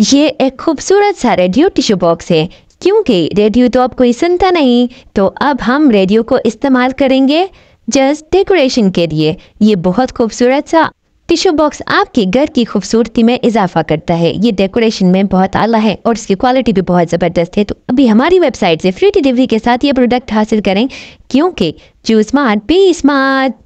ये एक खूबसूरत सा रेडियो टिश्यू बॉक्स है क्योंकि रेडियो तो अब कोई सुनता नहीं तो अब हम रेडियो को इस्तेमाल करेंगे जस्ट डेकोरेशन के लिए ये बहुत खूबसूरत सा टिश्यू बॉक्स आपके घर की खूबसूरती में इजाफा करता है ये डेकोरेशन में बहुत आला है और इसकी क्वालिटी भी बहुत ज़बरदस्त है तो अभी हमारी वेबसाइट से फ्री डिलीवरी के साथ ये प्रोडक्ट हासिल करें क्योंकि जो स्मार्ट बी स्मार्ट